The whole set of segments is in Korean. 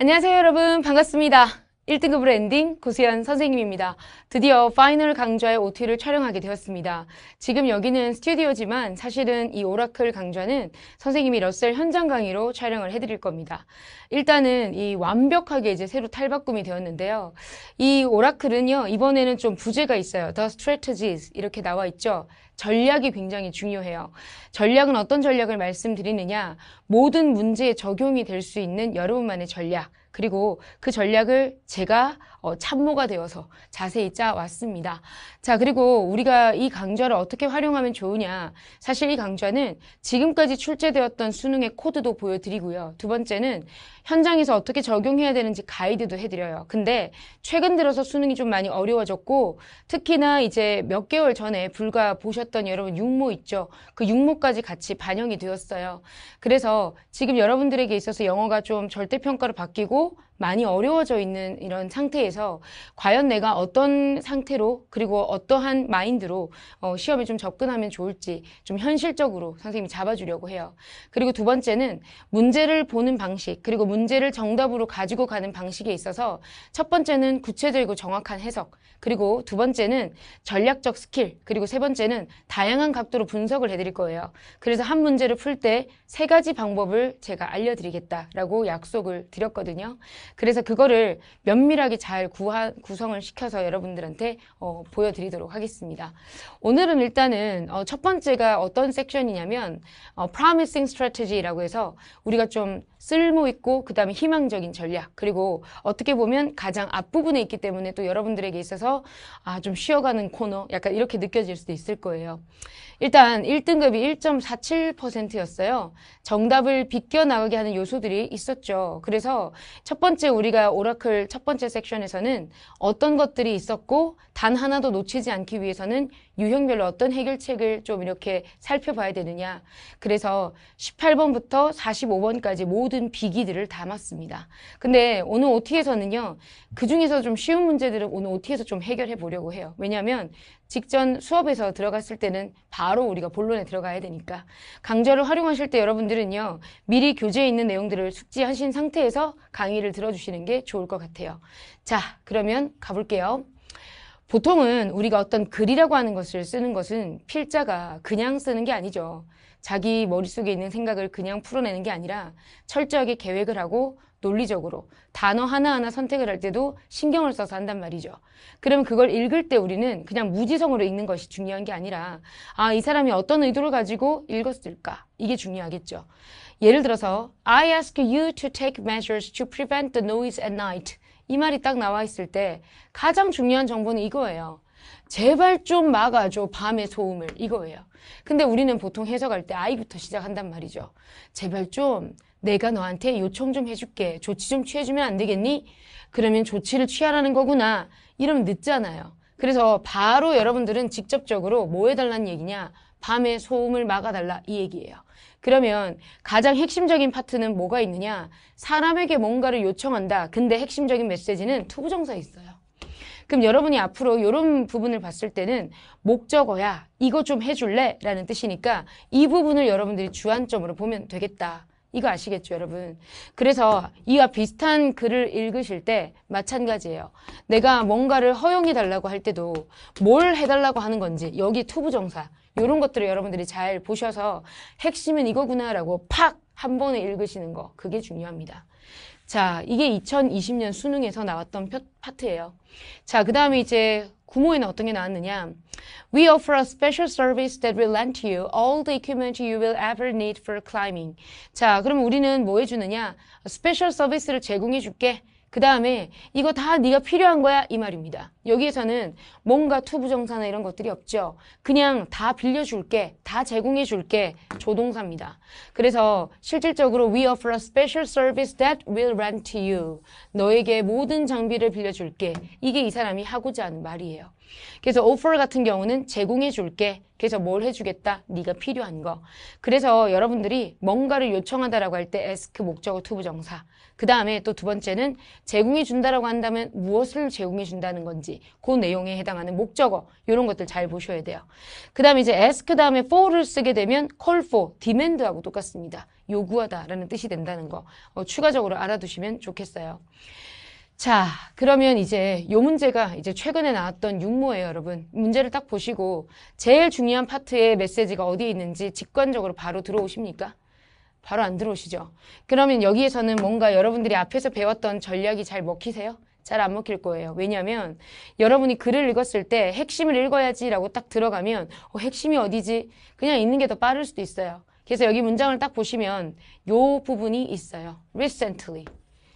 안녕하세요 여러분 반갑습니다. 1등급으로 딩 고수현 선생님입니다. 드디어 파이널 강좌의 OT를 촬영하게 되었습니다. 지금 여기는 스튜디오지만 사실은 이 오라클 강좌는 선생님이 러셀 현장 강의로 촬영을 해드릴 겁니다. 일단은 이 완벽하게 이제 새로 탈바꿈이 되었는데요. 이 오라클은요, 이번에는 좀부재가 있어요. The Strategies 이렇게 나와 있죠. 전략이 굉장히 중요해요. 전략은 어떤 전략을 말씀드리느냐? 모든 문제에 적용이 될 수 있는 여러분만의 전략. 그리고 그 전략을 제가 어, 참모가 되어서 자세히 짜왔습니다. 자, 그리고 우리가 이 강좌를 어떻게 활용하면 좋으냐. 사실 이 강좌는 지금까지 출제되었던 수능의 코드도 보여드리고요. 두 번째는 현장에서 어떻게 적용해야 되는지 가이드도 해드려요. 근데 최근 들어서 수능이 좀 많이 어려워졌고 특히나 이제 몇 개월 전에 불과 보셨던 여러분 육모 있죠. 그 육모까지 같이 반영이 되었어요. 그래서 지금 여러분들에게 있어서 영어가 좀 절대평가로 바뀌고 많이 어려워져 있는 이런 상태에서 과연 내가 어떤 상태로 그리고 어떠한 마인드로 어, 시험에 좀 접근하면 좋을지 좀 현실적으로 선생님이 잡아주려고 해요. 그리고 두 번째는 문제를 보는 방식 그리고 문제를 정답으로 가지고 가는 방식에 있어서 첫 번째는 구체적이고 정확한 해석 그리고 두 번째는 전략적 스킬 그리고 세 번째는 다양한 각도로 분석을 해드릴 거예요. 그래서 한 문제를 풀 때 세 가지 방법을 제가 알려드리겠다라고 약속을 드렸거든요. 그래서 그거를 면밀하게 잘 구하, 구성을 시켜서 여러분들한테 어, 보여드리도록 하겠습니다. 오늘은 일단은 어, 첫 번째가 어떤 섹션이냐면 어, Promising Strategy라고 해서 우리가 좀 쓸모 있고 그다음에 희망적인 전략 그리고 어떻게 보면 가장 앞부분에 있기 때문에 또 여러분들에게 있어서 아 좀 쉬어가는 코너 약간 이렇게 느껴질 수도 있을 거예요. 일단 1등급이 1.47%였어요. 정답을 비껴나가게 하는 요소들이 있었죠. 그래서 첫 번째 우리가 오라클 첫 번째 섹션에서는 어떤 것들이 있었고 단 하나도 놓치지 않기 위해서는 유형별로 어떤 해결책을 좀 이렇게 살펴봐야 되느냐. 그래서 18번부터 45번까지 모든 비기들을 담았습니다. 근데 오늘 OT에서는요. 그중에서 좀 쉬운 문제들은 오늘 OT에서 좀 해결해 보려고 해요. 왜냐하면 직전 수업에서 들어갔을 때는 바로 우리가 본론에 들어가야 되니까 강좌를 활용하실 때 여러분들은요. 미리 교재에 있는 내용들을 숙지하신 상태에서 강의를 들어주시는 게 좋을 것 같아요. 자, 그러면 가볼게요. 보통은 우리가 어떤 글이라고 하는 것을 쓰는 것은 필자가 그냥 쓰는 게 아니죠. 자기 머릿속에 있는 생각을 그냥 풀어내는 게 아니라 철저하게 계획을 하고 논리적으로 단어 하나하나 선택을 할 때도 신경을 써서 한단 말이죠. 그러면 그걸 읽을 때 우리는 그냥 무지성으로 읽는 것이 중요한 게 아니라 아, 이 사람이 어떤 의도를 가지고 읽었을까? 이게 중요하겠죠. 예를 들어서 I ask you to take measures to prevent the noise at night. 이 말이 딱 나와 있을 때 가장 중요한 정보는 이거예요. 제발 좀 막아줘 밤의 소음을 이거예요. 근데 우리는 보통 해석할 때 아이부터 시작한단 말이죠. 제발 좀 내가 너한테 요청 좀 해줄게. 조치 좀 취해주면 안 되겠니? 그러면 조치를 취하라는 거구나. 이러면 늦잖아요. 그래서 바로 여러분들은 직접적으로 뭐 해달라는 얘기냐? 밤의 소음을 막아달라 이 얘기예요. 그러면 가장 핵심적인 파트는 뭐가 있느냐? 사람에게 뭔가를 요청한다. 근데 핵심적인 메시지는 투부정사 있어요. 그럼 여러분이 앞으로 이런 부분을 봤을 때는 목적어야 이거 좀 해줄래? 라는 뜻이니까 이 부분을 여러분들이 주안점으로 보면 되겠다. 이거 아시겠죠, 여러분? 그래서 이와 비슷한 글을 읽으실 때 마찬가지예요. 내가 뭔가를 허용해 달라고 할 때도 뭘 해달라고 하는 건지 여기 투부정사 이런 것들을 여러분들이 잘 보셔서 핵심은 이거구나라고 팍 한 번에 읽으시는 거 그게 중요합니다. 자, 이게 2020년 수능에서 나왔던 파트예요. 자, 그 다음에 이제 구모에는 어떤 게 나왔느냐? We offer a special service that will lend to you all the equipment you will ever need for climbing. 자, 그럼 우리는 뭐 해주느냐? 스페셜 서비스를 제공해줄게. 그 다음에 이거 다 네가 필요한 거야 이 말입니다. 여기에서는 뭔가 투부정사나 이런 것들이 없죠. 그냥 다 빌려줄게, 다 제공해줄게 조동사입니다. 그래서 실질적으로 we offer a special service that will rent to you. 너에게 모든 장비를 빌려줄게. 이게 이 사람이 하고자 하는 말이에요. 그래서 offer 같은 경우는 제공해줄게. 그래서 뭘 해주겠다? 네가 필요한 거. 그래서 여러분들이 뭔가를 요청하다라고 할 때 ask 목적어 투부정사. 그 다음에 또 두 번째는 제공해준다라고 한다면 무엇을 제공해준다는 건지 있그 내용에 해당하는 목적어 이런 것들 잘 보셔야 돼요. 그 다음에 이제 ask 다음에 for를 쓰게 되면 call for, demand하고 똑같습니다. 요구하다 라는 뜻이 된다는 거 어, 추가적으로 알아두시면 좋겠어요. 자, 그러면 이제 요 문제가 이제 최근에 나왔던 육모예요, 여러분. 문제를 딱 보시고 제일 중요한 파트의 메시지가 어디에 있는지 직관적으로 바로 들어오십니까? 바로 안 들어오시죠? 그러면 여기에서는 뭔가 여러분들이 앞에서 배웠던 전략이 잘 먹히세요? 잘안 먹힐 거예요. 왜냐하면 여러분이 글을 읽었을 때 핵심을 읽어야지라고 딱 들어가면 어, 핵심이 어디지? 그냥 있는 게 더 빠를 수도 있어요. 그래서 여기 문장을 딱 보시면 요 부분이 있어요. recently,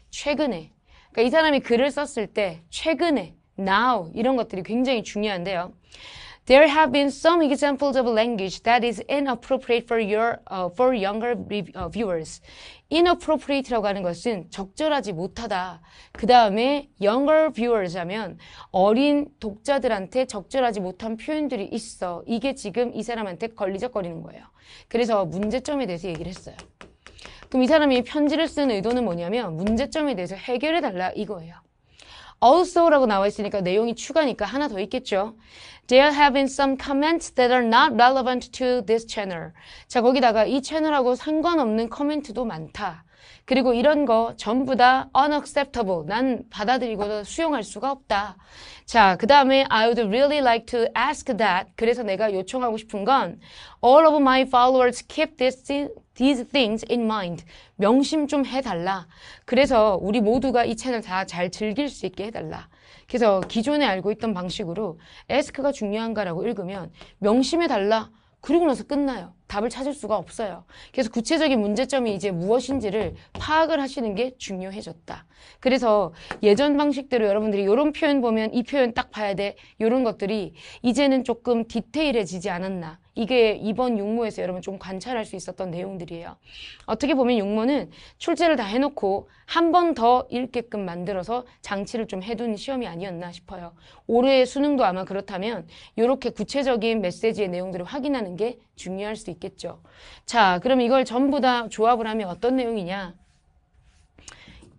최근에. 그러니까 이 사람이 글을 썼을 때 최근에, now 이런 것들이 굉장히 중요한데요. There have been some examples of language that is inappropriate for your uh, for younger viewers. inappropriate라고 하는 것은 적절하지 못하다. 그 다음에 younger viewers 하면 어린 독자들한테 적절하지 못한 표현들이 있어. 이게 지금 이 사람한테 걸리적거리는 거예요. 그래서 문제점에 대해서 얘기를 했어요. 그럼 이 사람이 편지를 쓴 의도는 뭐냐면 문제점에 대해서 해결해달라 이거예요. also라고 나와 있으니까 내용이 추가니까 하나 더 있겠죠. There have been some comments that are not relevant to this channel. 자, 거기다가 이 채널하고 상관없는 커멘트도 많다. 그리고 이런 거 전부 다 unacceptable. 난받아들이고 수용할 수가 없다. 자, 그 다음에 I would really like to ask that. 그래서 내가 요청하고 싶은 건 all of my followers keep this, these things in mind. 명심 좀 해달라. 그래서 우리 모두가 이 채널 다 잘 즐길 수 있게 해달라. 그래서 기존에 알고 있던 방식으로 ask가 중요한가라고 읽으면 명심해달라. 그리고 나서 끝나요. 답을 찾을 수가 없어요. 그래서 구체적인 문제점이 이제 무엇인지를 파악을 하시는 게 중요해졌다. 그래서 예전 방식대로 여러분들이 이런 표현 보면 이 표현 딱 봐야 돼. 이런 것들이 이제는 조금 디테일해지지 않았나. 이게 이번 육모에서 여러분 좀 관찰할 수 있었던 내용들이에요. 어떻게 보면 육모는 출제를 다 해놓고 한 번 더 읽게끔 만들어서 장치를 좀 해둔 시험이 아니었나 싶어요. 올해의 수능도 아마 그렇다면 이렇게 구체적인 메시지의 내용들을 확인하는 게 중요할 수 있겠죠. 자, 그럼 이걸 전부 다 조합을 하면 어떤 내용이냐?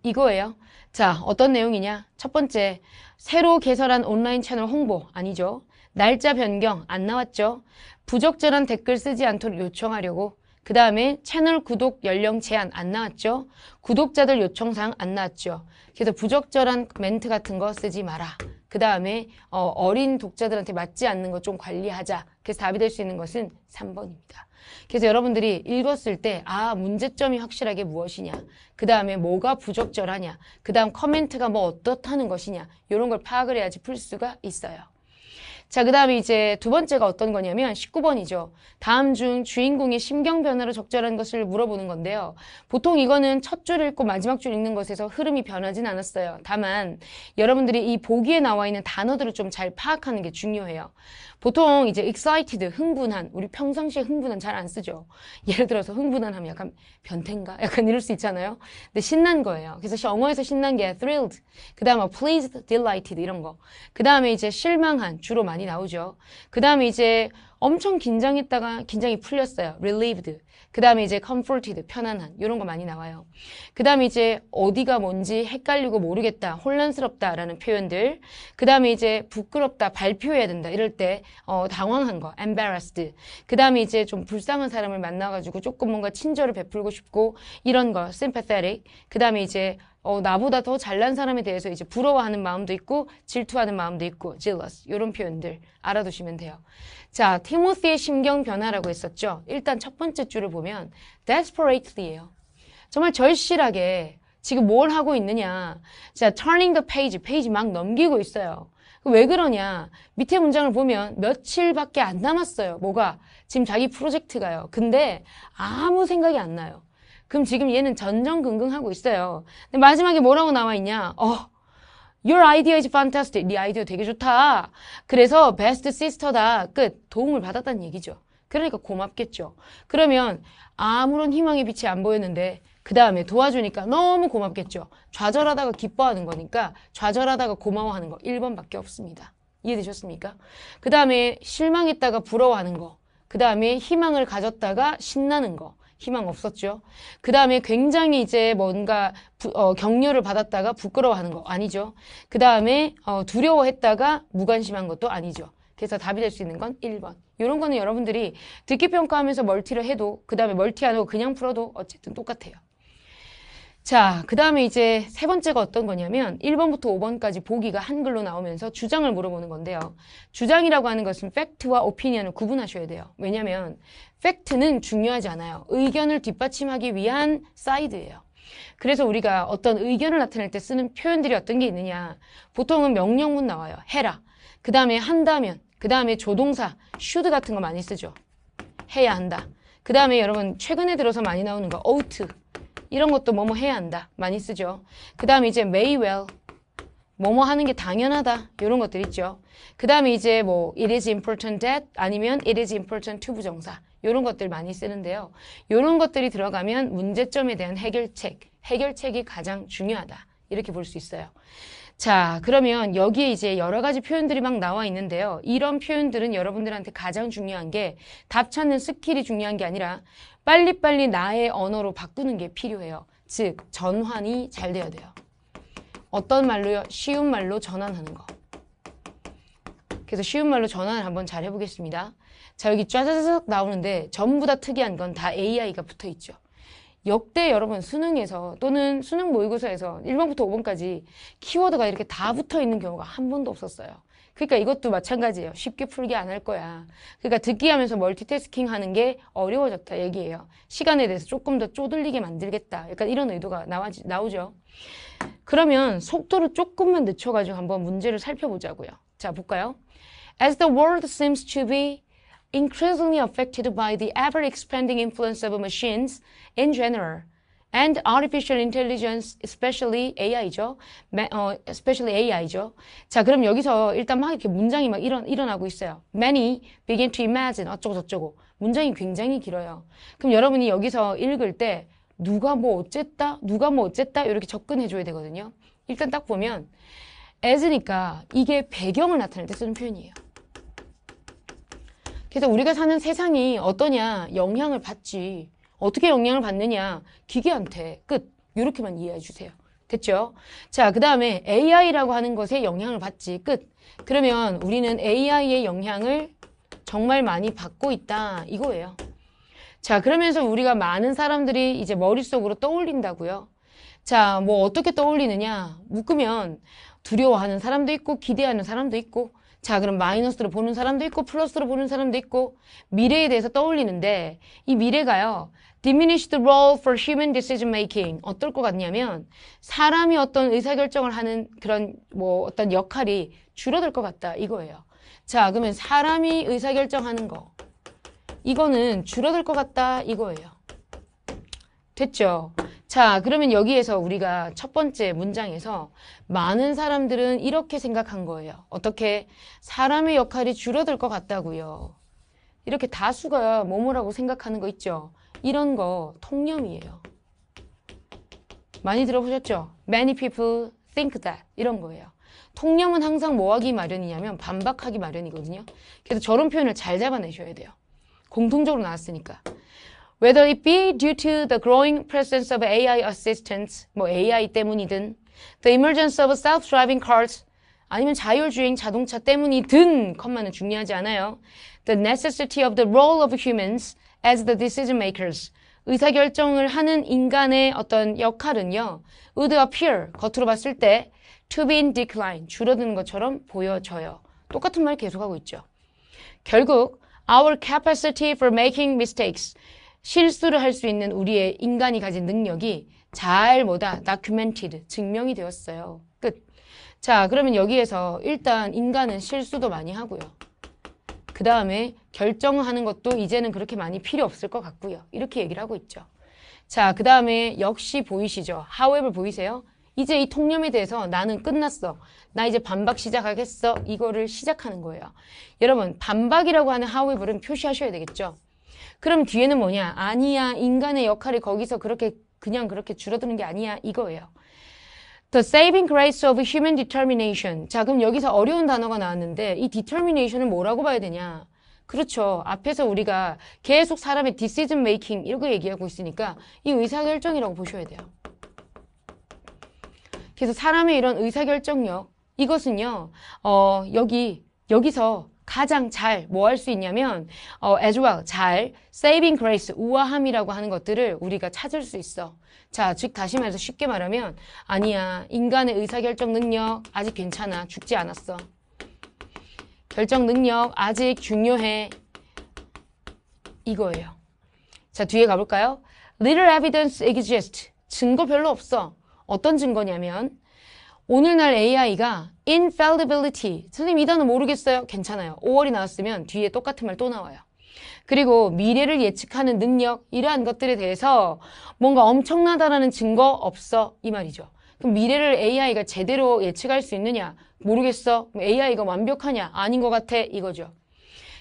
이거예요. 자, 어떤 내용이냐? 첫 번째, 새로 개설한 온라인 채널 홍보 아니죠. 날짜 변경 안 나왔죠. 부적절한 댓글 쓰지 않도록 요청하려고 그 다음에 채널 구독 연령 제한 안 나왔죠. 구독자들 요청사항 안 나왔죠. 그래서 부적절한 멘트 같은 거 쓰지 마라. 그 다음에 어, 린 독자들한테 맞지 않는 거 좀 관리하자. 그래서 답이 될 수 있는 것은 3번입니다. 그래서 여러분들이 읽었을 때 아 문제점이 확실하게 무엇이냐 그 다음에 뭐가 부적절하냐 그 다음 커멘트가 뭐 어떻다는 것이냐 이런 걸 파악을 해야지 풀 수가 있어요. 자, 그 다음에 이제 두 번째가 어떤 거냐면 19번이죠. 다음 중 주인공의 심경 변화로 적절한 것을 물어보는 건데요. 보통 이거는 첫 줄 읽고 마지막 줄 읽는 것에서 흐름이 변하진 않았어요. 다만 여러분들이 이 보기에 나와 있는 단어들을 좀 잘 파악하는 게 중요해요. 보통 이제 excited, 흥분한, 우리 평상시에 흥분한 잘 안 쓰죠. 예를 들어서 흥분한 하면 약간 변태인가? 약간 이럴 수 있잖아요. 근데 신난 거예요. 그래서 영어에서 신난 게 thrilled, 그 다음에 pleased, delighted 이런 거. 그 다음에 이제 실망한, 주로 많이 많이 나오죠. 그 다음에 이제 엄청 긴장했다가 긴장이 풀렸어요. relieved. 그 다음에 이제 comforted, 편안한 이런 거 많이 나와요. 그 다음에 이제 어디가 뭔지 헷갈리고 모르겠다, 혼란스럽다라는 표현들. 그 다음에 이제 부끄럽다, 발표해야 된다 이럴 때 어, 당황한 거, embarrassed. 그 다음에 이제 좀 불쌍한 사람을 만나가지고 조금 뭔가 친절을 베풀고 싶고 이런 거, sympathetic. 그 다음에 이제 어, 나보다 더 잘난 사람에 대해서 이제 부러워하는 마음도 있고 질투하는 마음도 있고 jealous 이런 표현들 알아두시면 돼요. 자, 티모스의 심경 변화라고 했었죠. 일단 첫 번째 줄을 보면 desperately예요. 정말 절실하게 지금 뭘 하고 있느냐. 자, turning the page, 페이지 막 넘기고 있어요. 왜 그러냐? 밑에 문장을 보면 며칠밖에 안 남았어요. 뭐가? 지금 자기 프로젝트가요. 근데 아무 생각이 안 나요. 그럼 지금 얘는 전전긍긍하고 있어요. 근데 마지막에 뭐라고 나와있냐 어, Your idea is fantastic. 네 아이디어 되게 좋다. 그래서 best sister다. 끝. 도움을 받았다는 얘기죠. 그러니까 고맙겠죠. 그러면 아무런 희망의 빛이 안 보였는데 그 다음에 도와주니까 너무 고맙겠죠. 좌절하다가 기뻐하는 거니까 좌절하다가 고마워하는 거 1번밖에 없습니다. 이해되셨습니까? 그 다음에 실망했다가 부러워하는 거. 그 다음에 희망을 가졌다가 신나는 거. 희망 없었죠. 그 다음에 굉장히 이제 뭔가 부, 어, 격려를 받았다가 부끄러워하는 거 아니죠. 그 다음에 어, 두려워했다가 무관심한 것도 아니죠. 그래서 답이 될 수 있는 건 1번. 이런 거는 여러분들이 듣기 평가하면서 멀티를 해도 그 다음에 멀티 안 하고 그냥 풀어도 어쨌든 똑같아요. 자, 그 다음에 이제 세 번째가 어떤 거냐면 1번부터 5번까지 보기가 한글로 나오면서 주장을 물어보는 건데요. 주장이라고 하는 것은 팩트와 오피니언을 구분하셔야 돼요. 왜냐하면 팩트는 중요하지 않아요. 의견을 뒷받침하기 위한 사이드예요. 그래서 우리가 어떤 의견을 나타낼 때 쓰는 표현들이 어떤 게 있느냐. 보통은 명령문 나와요. 해라. 그 다음에 한다면, 그 다음에 조동사, 슈드 같은 거 많이 쓰죠. 해야 한다. 그 다음에 여러분 최근에 들어서 많이 나오는 거 어우트 이런 것도 뭐뭐 해야 한다. 많이 쓰죠. 그 다음 에 이제 may well. 뭐뭐 하는 게 당연하다. 이런 것들 있죠. 그 다음에 이제 뭐 it is important that 아니면 it is important to 부정사. 이런 것들 많이 쓰는데요. 이런 것들이 들어가면 문제점에 대한 해결책, 해결책이 가장 중요하다. 이렇게 볼 수 있어요. 자, 그러면 여기에 이제 여러 가지 표현들이 막 나와 있는데요. 이런 표현들은 여러분들한테 가장 중요한 게 답 찾는 스킬이 중요한 게 아니라 빨리빨리 나의 언어로 바꾸는 게 필요해요. 즉, 전환이 잘 돼야 돼요. 어떤 말로요? 쉬운 말로 전환하는 거. 그래서 쉬운 말로 전환을 한번 잘 해보겠습니다. 자, 여기 쫘자자작 나오는데 전부 다 특이한 건 다 AI가 붙어 있죠. 역대 여러분 수능에서 또는 수능 모의고사에서 1번부터 5번까지 키워드가 이렇게 다 붙어 있는 경우가 한 번도 없었어요. 그러니까 이것도 마찬가지예요. 쉽게 풀기 안할 거야. 그러니까 듣기 하면서 멀티태스킹 하는 게 어려워졌다 얘기예요. 시간에 대해서 조금 더 쪼들리게 만들겠다. 약간 이런 의도가 나와, 나오죠. 그러면 속도를 조금만 늦춰가지고 한번 문제를 살펴보자고요. 자, 볼까요? As the world seems to be increasingly affected by the ever-expanding influence of machines in general and artificial intelligence, especially AI죠. 어, especially AI죠. 자, 그럼 여기서 일단 막 이렇게 문장이 막 일어, 일어나고 있어요. Many begin to imagine 어쩌고 저쩌고 문장이 굉장히 길어요. 그럼 여러분이 여기서 읽을 때 누가 뭐 어쨌다, 누가 뭐 어쨌다 이렇게 접근해 줘야 되거든요. 일단 딱 보면 as니까 이게 배경을 나타낼 때 쓰는 표현이에요. 그래서 우리가 사는 세상이 어떠냐 영향을 받지 어떻게 영향을 받느냐 기계한테 끝 이렇게만 이해해 주세요 됐죠? 자, 그 다음에 AI라고 하는 것에 영향을 받지. 끝. 그러면 우리는 AI의 영향을 정말 많이 받고 있다. 이거예요. 자, 그러면서 우리가 많은 사람들이 이제 머릿속으로 떠올린다고요. 자, 뭐 어떻게 떠올리느냐? 묶으면 두려워하는 사람도 있고 기대하는 사람도 있고 자 그럼 마이너스로 보는 사람도 있고 플러스로 보는 사람도 있고 미래에 대해서 떠올리는데 이 미래가요 diminished role for human decision making 어떨 것 같냐면 사람이 어떤 의사결정을 하는 그런 뭐 어떤 역할이 줄어들 것 같다 이거예요 자 그러면 사람이 의사결정하는 거 이거는 줄어들 것 같다 이거예요 됐죠. 자, 그러면 여기에서 우리가 첫 번째 문장에서 많은 사람들은 이렇게 생각한 거예요. 어떻게? 사람의 역할이 줄어들 것 같다고요. 이렇게 다수가 뭐뭐라고 생각하는 거 있죠. 이런 거 통념이에요. 많이 들어보셨죠? Many people think that. 이런 거예요. 통념은 항상 뭐하기 마련이냐면 반박하기 마련이거든요. 그래서 저런 표현을 잘 잡아내셔야 돼요. 공통적으로 나왔으니까. whether it be due to the growing presence of AI assistants, 뭐 AI 때문이든, the emergence of self-driving cars, 아니면 자율주행 자동차 때문이든 컷만은 중요하지 않아요. The necessity of the role of humans as the decision makers. 의사결정을 하는 인간의 어떤 역할은요. would appear, 겉으로 봤을 때 to be in decline, 줄어드는 것처럼 보여져요. 똑같은 말 계속하고 있죠. 결국 our capacity for making mistakes, 실수를 할 수 있는 우리의 인간이 가진 능력이 잘 뭐다 다큐멘티드 증명이 되었어요. 끝. 자 그러면 여기에서 일단 인간은 실수도 많이 하고요. 그 다음에 결정하는 것도 이제는 그렇게 많이 필요 없을 것 같고요. 이렇게 얘기를 하고 있죠. 자, 그 다음에 역시 보이시죠? 하웹을 보이세요? 이제 이 통념에 대해서 나는 끝났어. 나 이제 반박 시작하겠어. 이거를 시작하는 거예요. 여러분, 반박이라고 하는 하웹은 표시하셔야 되겠죠? 그럼 뒤에는 뭐냐? 아니야. 인간의 역할이 거기서 그렇게 그냥 그렇게 줄어드는 게 아니야. 이거예요. The saving grace of human determination. 자, 그럼 여기서 어려운 단어가 나왔는데 이 determination을 뭐라고 봐야 되냐? 그렇죠. 앞에서 우리가 계속 사람의 decision making 이렇게 얘기하고 있으니까 이 의사결정이라고 보셔야 돼요. 그래서 사람의 이런 의사결정력 이것은요. 어, 여기 여기서 가장 잘 뭐 할 수 있냐면 어, as well 잘 saving grace 우아함이라고 하는 것들을 우리가 찾을 수 있어. 자, 즉 다시 말해서 쉽게 말하면 아니야 인간의 의사결정 능력 아직 괜찮아 죽지 않았어. 결정 능력 아직 중요해 이거예요. 자 뒤에 가볼까요? Little evidence exists 증거 별로 없어. 어떤 증거냐면 오늘날 AI가 infallibility 선생님 이 단어 모르겠어요? 괜찮아요. 5월이 나왔으면 뒤에 똑같은 말 또 나와요. 그리고 미래를 예측하는 능력 이러한 것들에 대해서 뭔가 엄청나다라는 증거 없어 이 말이죠. 그럼 미래를 AI가 제대로 예측할 수 있느냐? 모르겠어. AI가 완벽하냐? 아닌 것 같아 이거죠.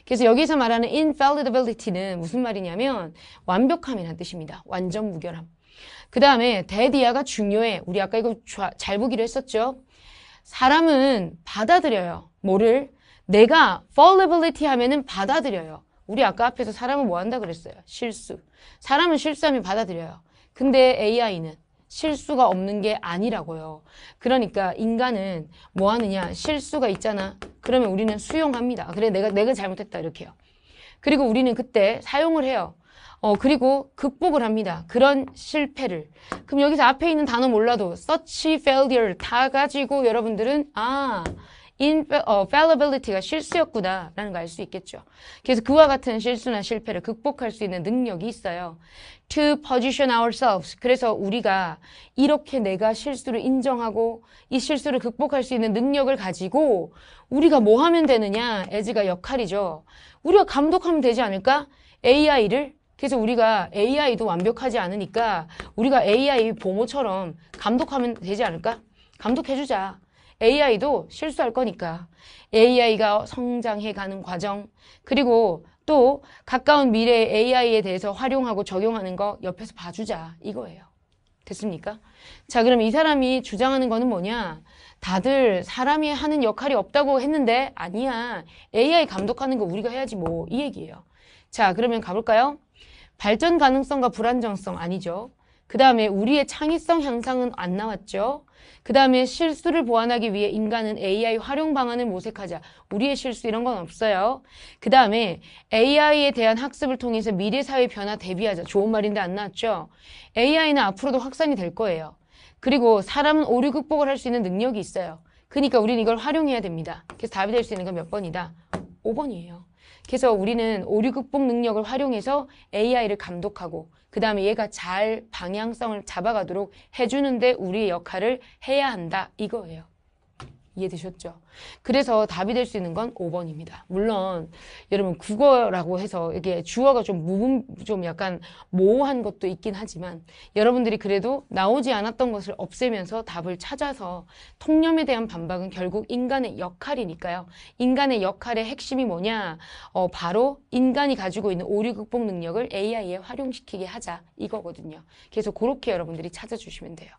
그래서 여기서 말하는 infallibility는 무슨 말이냐면 완벽함이라는 뜻입니다. 완전 무결함. 그 다음에 데디아가 중요해. 우리 아까 이거 잘 보기로 했었죠. 사람은 받아들여요. 뭐를? 내가 fallibility 하면은 받아들여요. 우리 아까 앞에서 사람은 뭐 한다 그랬어요? 실수. 사람은 실수하면 받아들여요. 근데 AI는 실수가 없는 게 아니라고요. 그러니까 인간은 뭐 하느냐? 실수가 있잖아. 그러면 우리는 수용합니다. 그래, 내가, 내가 잘못했다. 이렇게요. 그리고 우리는 그때 사용을 해요. 어, 그리고 극복을 합니다. 그런 실패를. 그럼 여기서 앞에 있는 단어 몰라도 such failure 다 가지고 여러분들은 아, in, 어, fallibility가 실수였구나 라는 걸 알 수 있겠죠. 그래서 그와 같은 실수나 실패를 극복할 수 있는 능력이 있어요. to position ourselves. 그래서 우리가 이렇게 내가 실수를 인정하고 이 실수를 극복할 수 있는 능력을 가지고 우리가 뭐 하면 되느냐? 에즈가 역할이죠. 우리가 감독하면 되지 않을까? AI를 그래서 우리가 AI도 완벽하지 않으니까 우리가 AI 보모처럼 감독하면 되지 않을까? 감독해주자. AI도 실수할 거니까 AI가 성장해가는 과정 그리고 또 가까운 미래에 AI에 대해서 활용하고 적용하는 거 옆에서 봐주자 이거예요. 됐습니까? 자 그럼 이 사람이 주장하는 거는 뭐냐? 다들 사람이 하는 역할이 없다고 했는데 아니야. AI 감독하는 거 우리가 해야지 뭐 이 얘기예요. 자 그러면 가볼까요? 발전 가능성과 불안정성 아니죠. 그 다음에 우리의 창의성 향상은 안 나왔죠. 그 다음에 실수를 보완하기 위해 인간은 AI 활용 방안을 모색하자. 우리의 실수 이런 건 없어요. 그 다음에 AI에 대한 학습을 통해서 미래 사회 변화 대비하자. 좋은 말인데 안 나왔죠. AI는 앞으로도 확산이 될 거예요. 그리고 사람은 오류 극복을 할 수 있는 능력이 있어요. 그러니까 우리는 이걸 활용해야 됩니다. 그래서 답이 될 수 있는 건 몇 번이다? 5번이에요. 그래서 우리는 오류 극복 능력을 활용해서 AI를 감독하고 그 다음에 얘가 잘 방향성을 잡아가도록 해주는데 우리의 역할을 해야 한다 이거예요. 이해되셨죠? 그래서 답이 될 수 있는 건 5번입니다. 물론 여러분 국어라고 해서 이게 주어가 좀 무분 좀 약간 모호한 것도 있긴 하지만 여러분들이 그래도 나오지 않았던 것을 없애면서 답을 찾아서 통념에 대한 반박은 결국 인간의 역할이니까요. 인간의 역할의 핵심이 뭐냐? 어, 바로 인간이 가지고 있는 오류 극복 능력을 AI에 활용시키게 하자 이거거든요. 그래서 그렇게 여러분들이 찾아주시면 돼요.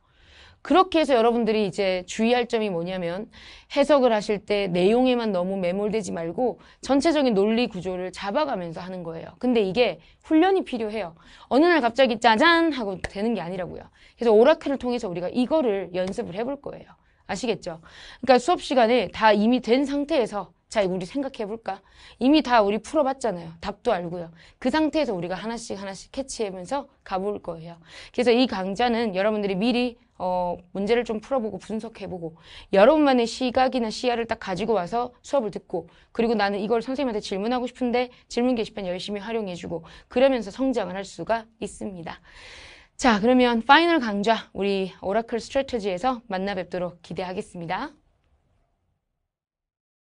그렇게 해서 여러분들이 이제 주의할 점이 뭐냐면 해석을 하실 때 내용에만 너무 매몰되지 말고 전체적인 논리 구조를 잡아가면서 하는 거예요. 근데 이게 훈련이 필요해요. 어느 날 갑자기 짜잔 하고 되는 게 아니라고요. 그래서 오라클을 통해서 우리가 이거를 연습을 해볼 거예요. 아시겠죠? 그러니까 수업 시간에 다 이미 된 상태에서 자, 우리 생각해볼까? 이미 다 우리 풀어봤잖아요. 답도 알고요. 그 상태에서 우리가 하나씩 하나씩 캐치하면서 가볼 거예요. 그래서 이 강좌는 여러분들이 미리 어, 문제를 좀 풀어보고 분석해보고 여러분만의 시각이나 시야를 딱 가지고 와서 수업을 듣고 그리고 나는 이걸 선생님한테 질문하고 싶은데 질문 게시판 열심히 활용해주고 그러면서 성장을 할 수가 있습니다. 자 그러면 파이널 강좌 우리 오라클 스트레터지에서 만나 뵙도록 기대하겠습니다.